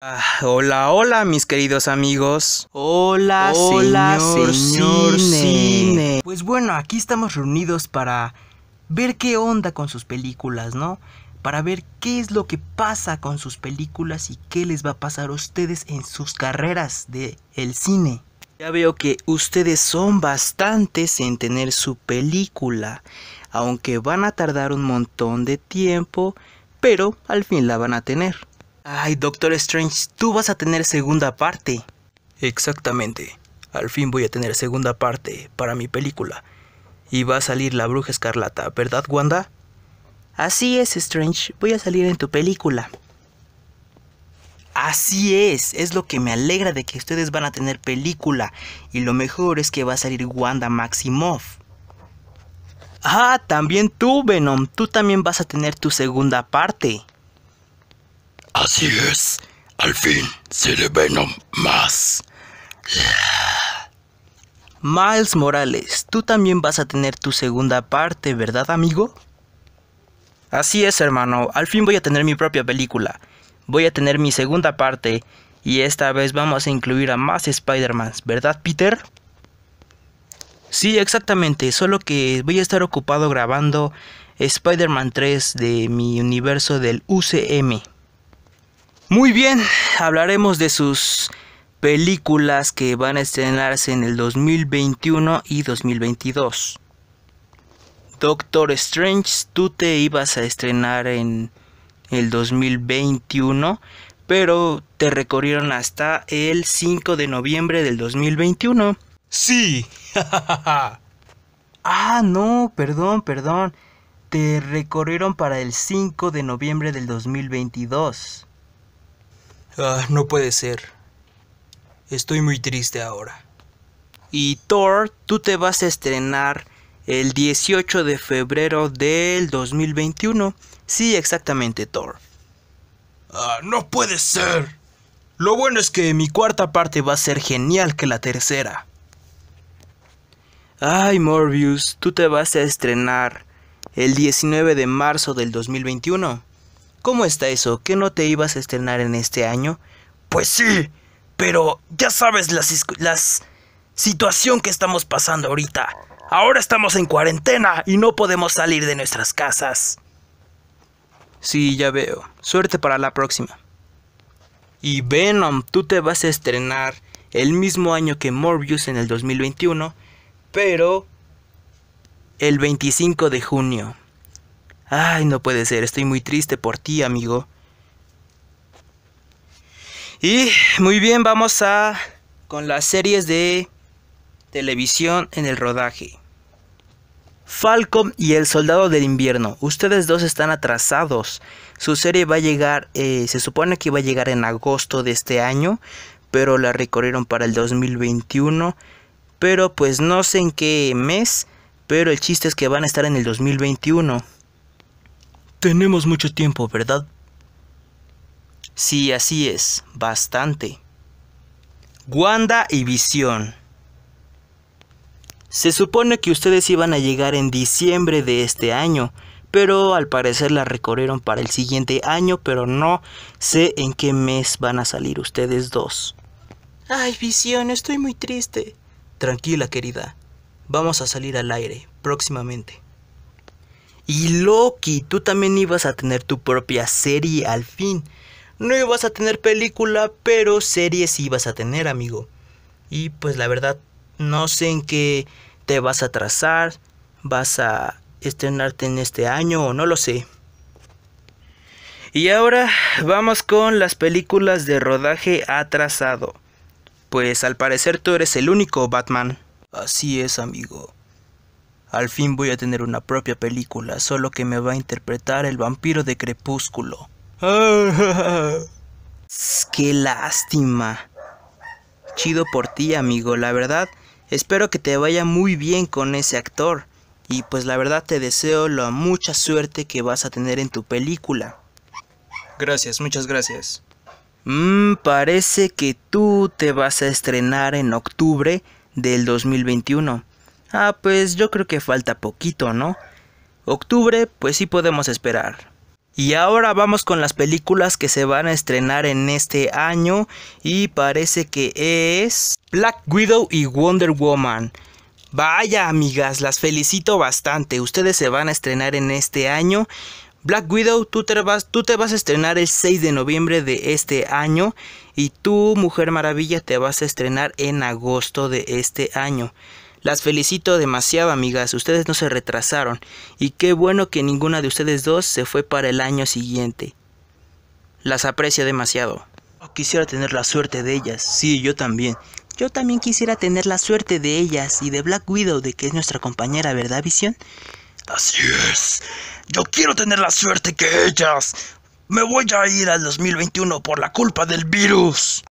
Ah, hola, hola, mis queridos amigos. Hola, hola señor, cine. Pues bueno, aquí estamos reunidos para ver qué onda con sus películas, ¿no? Para ver qué es lo que pasa con sus películas y qué les va a pasar a ustedes en sus carreras de el cine. Ya veo que ustedes son bastantes en tener su película, aunque van a tardar un montón de tiempo, pero al fin la van a tener. Ay, Doctor Strange, tú vas a tener segunda parte. Exactamente. Al fin voy a tener segunda parte para mi película. Y va a salir la bruja escarlata, ¿verdad, Wanda? Así es, Strange. Voy a salir en tu película. Así es, es lo que me alegra de que ustedes van a tener película. Y lo mejor es que va a salir Wanda Maximoff. Ah, también tú, Venom. Tú también vas a tener tu segunda parte. Así es, al fin seré Venom más. Miles Morales, tú también vas a tener tu segunda parte, ¿verdad amigo? Así es, hermano, al fin voy a tener mi propia película. Voy a tener mi segunda parte y esta vez vamos a incluir a más Spider-Man, ¿verdad Peter? Sí, exactamente, solo que voy a estar ocupado grabando Spider-Man 3 de mi universo del UCM. Muy bien, hablaremos de sus películas que van a estrenarse en el 2021 y 2022. Doctor Strange, tú te ibas a estrenar en el 2021, pero te recorrieron hasta el 5 de noviembre del 2021. Sí. ah, no, perdón, perdón. Te recorrieron para el 5 de noviembre del 2022. Ah, no puede ser. Estoy muy triste ahora. Y Thor, tú te vas a estrenar el 18 de febrero del 2021. Sí, exactamente, Thor. Ah, no puede ser. Lo bueno es que mi cuarta parte va a ser genial que la tercera. Ay, Morbius, tú te vas a estrenar el 19 de marzo del 2021. ¿Cómo está eso? ¿Que no te ibas a estrenar en este año? Pues sí, pero ya sabes las, las situación que estamos pasando ahorita. Ahora estamos en cuarentena y no podemos salir de nuestras casas. Sí, ya veo. Suerte para la próxima. Y Venom, tú te vas a estrenar el mismo año que Morbius en el 2021, pero el 25 de junio. Ay, no puede ser, estoy muy triste por ti, amigo. Y muy bien, vamos a con las series de televisión en el rodaje. Falcom y El Soldado del Invierno. Ustedes dos están atrasados. Su serie va a llegar, eh, se supone que va a llegar en agosto de este año, pero la recorrieron para el 2021. Pero pues no sé en qué mes, pero el chiste es que van a estar en el 2021. Tenemos mucho tiempo, ¿verdad? Sí, así es, bastante. Wanda y Visión. Se supone que ustedes iban a llegar en diciembre de este año, pero al parecer la recorrieron para el siguiente año, pero no sé en qué mes van a salir ustedes dos. Ay, Visión, estoy muy triste. Tranquila, querida. Vamos a salir al aire próximamente. Y Loki, tú también ibas a tener tu propia serie al fin. No ibas a tener película, pero series ibas a tener, amigo. Y pues la verdad, no sé en qué te vas a trazar, vas a estrenarte en este año o no lo sé. Y ahora vamos con las películas de rodaje atrasado. Pues al parecer tú eres el único Batman. Así es, amigo. Al fin voy a tener una propia película, solo que me va a interpretar el vampiro de Crepúsculo. ¡Qué lástima! Chido por ti, amigo, la verdad. Espero que te vaya muy bien con ese actor. Y pues la verdad te deseo la mucha suerte que vas a tener en tu película. Gracias, muchas gracias. Mmm, parece que tú te vas a estrenar en octubre del 2021. Ah, pues yo creo que falta poquito, ¿no? Octubre, pues sí podemos esperar. Y ahora vamos con las películas que se van a estrenar en este año y parece que es Black Widow y Wonder Woman. Vaya amigas, las felicito bastante. Ustedes se van a estrenar en este año. Black Widow, tú te, vas, tú te vas a estrenar el 6 de noviembre de este año y tú, Mujer Maravilla, te vas a estrenar en agosto de este año. Las felicito demasiado, amigas. Ustedes no se retrasaron. Y qué bueno que ninguna de ustedes dos se fue para el año siguiente. Las aprecio demasiado. Oh, quisiera tener la suerte de ellas. Sí, yo también. Yo también quisiera tener la suerte de ellas y de Black Widow, de que es nuestra compañera, ¿verdad, Visión? Así es. Yo quiero tener la suerte que ellas. Me voy a ir al 2021 por la culpa del virus.